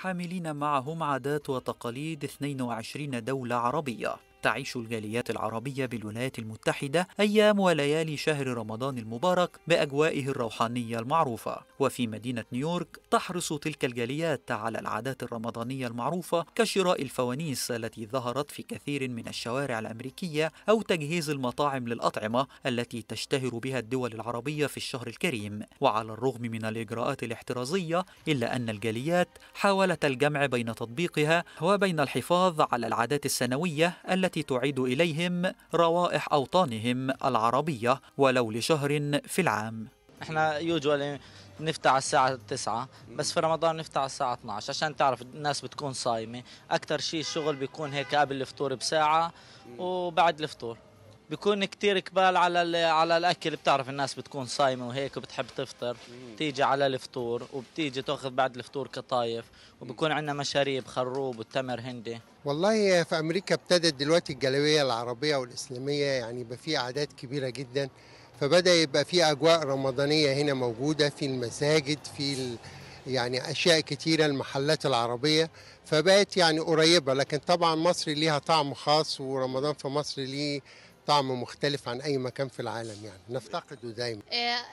حاملين معهم عادات وتقاليد 22 دولة عربية تعيش الجاليات العربية بالولايات المتحدة أيام وليالي شهر رمضان المبارك بأجوائه الروحانية المعروفة وفي مدينة نيويورك تحرص تلك الجاليات على العادات الرمضانية المعروفة كشراء الفوانيس التي ظهرت في كثير من الشوارع الأمريكية أو تجهيز المطاعم للأطعمة التي تشتهر بها الدول العربية في الشهر الكريم وعلى الرغم من الإجراءات الاحترازية إلا أن الجاليات حاولت الجمع بين تطبيقها وبين الحفاظ على العادات السنوية التي التي تعيد إليهم روائح أوطانهم العربية ولو لشهر في العام احنا يوجوالي نفتح الساعة 9 بس في رمضان نفتح الساعة 12 عشان تعرف الناس بتكون صايمة أكثر شيء الشغل بيكون هيك قبل الفطور بساعة وبعد الفطور بيكون كتير كبال على على الاكل بتعرف الناس بتكون صايمه وهيك وبتحب تفطر بتيجي على الفطور وبتيجي تاخذ بعد الفطور قطايف وبكون عندنا مشاريب خروب والتمر هندي والله في امريكا ابتدت دلوقتي الجلويه العربيه والاسلاميه يعني يبقى في اعداد كبيره جدا فبدا يبقى في اجواء رمضانيه هنا موجوده في المساجد في ال... يعني اشياء كتيره المحلات العربيه فبقت يعني قريبه لكن طبعا مصر ليها طعم خاص ورمضان في مصر ليه طعم مختلف عن اي مكان في العالم يعني نفتقده دايما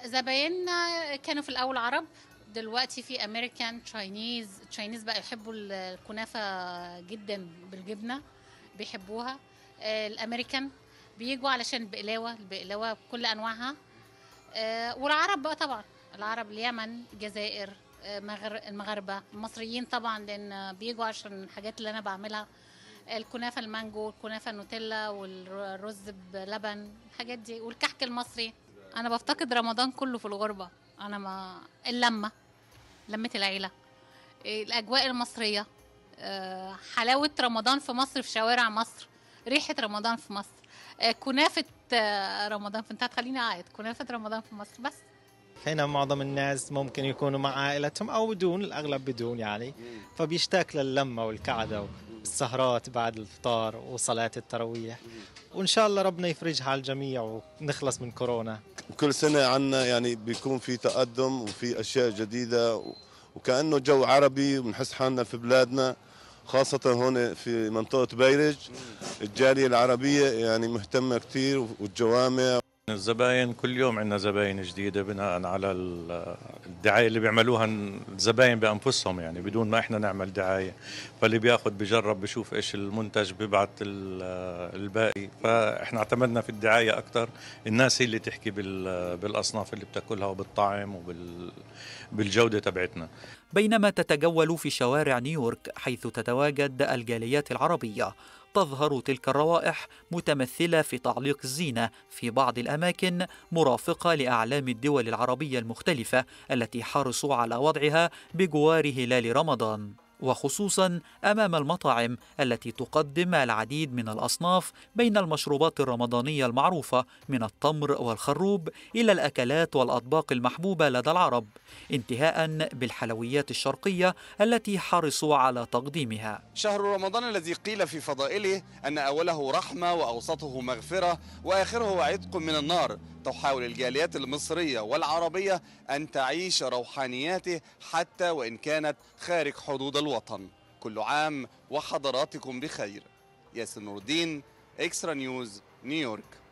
زبايننا آه، كانوا في الاول عرب دلوقتي في امريكان تشاينيز تشاينيز بقى يحبوا الكنافه جدا بالجبنه بيحبوها آه، الامريكان بيجوا علشان البقلاوه البقلاوه بكل انواعها آه، والعرب بقى طبعا العرب اليمن الجزائر المغاربه المصريين طبعا لان بيجوا عشان الحاجات اللي انا بعملها الكنافه المانجو الكنافه النوتيلا والرز بلبن الحاجات دي والكحك المصري انا بفتقد رمضان كله في الغربه انا ما اللمه لمه العيله الاجواء المصريه آه، حلاوه رمضان في مصر في شوارع مصر ريحه رمضان في مصر آه، كنافه آه، رمضان فانت هتخليني اعيط كنافه رمضان في مصر بس هنا معظم الناس ممكن يكونوا مع عائلتهم او بدون الاغلب بدون يعني فبيشتاق للمه والقعده السهرات بعد الفطار وصلاة التراويح وإن شاء الله ربنا يفرجها على الجميع ونخلص من كورونا كل سنة عنا يعني بيكون في تقدم وفي أشياء جديدة وكأنه جو عربي ونحس حالنا في بلادنا خاصة هون في منطقة بيرج الجالية العربية يعني مهتمة كثير والجوامع الزباين كل يوم عندنا زباين جديده بناء على الدعايه اللي بيعملوها الزباين بانفسهم يعني بدون ما احنا نعمل دعايه فاللي بياخذ بجرب بشوف ايش المنتج ببعت الباقي فاحنا اعتمدنا في الدعايه اكثر الناس هي اللي تحكي بالاصناف اللي بتاكلها وبالطعم وبالجوده تبعتنا بينما تتجول في شوارع نيويورك حيث تتواجد الجاليات العربيه تظهر تلك الروائح متمثلة في تعليق الزينة في بعض الأماكن مرافقة لأعلام الدول العربية المختلفة التي حرصوا على وضعها بجوار هلال رمضان وخصوصا امام المطاعم التي تقدم العديد من الاصناف بين المشروبات الرمضانيه المعروفه من التمر والخروب الى الاكلات والاطباق المحبوبه لدى العرب انتهاء بالحلويات الشرقيه التي حرصوا على تقديمها. شهر رمضان الذي قيل في فضائله ان اوله رحمه واوسطه مغفره واخره عتق من النار تحاول الجاليات المصريه والعربيه ان تعيش روحانياته حتى وان كانت خارج حدود الوطن كل عام وحضراتكم بخير ياسر نور الدين اكسترا نيوز نيويورك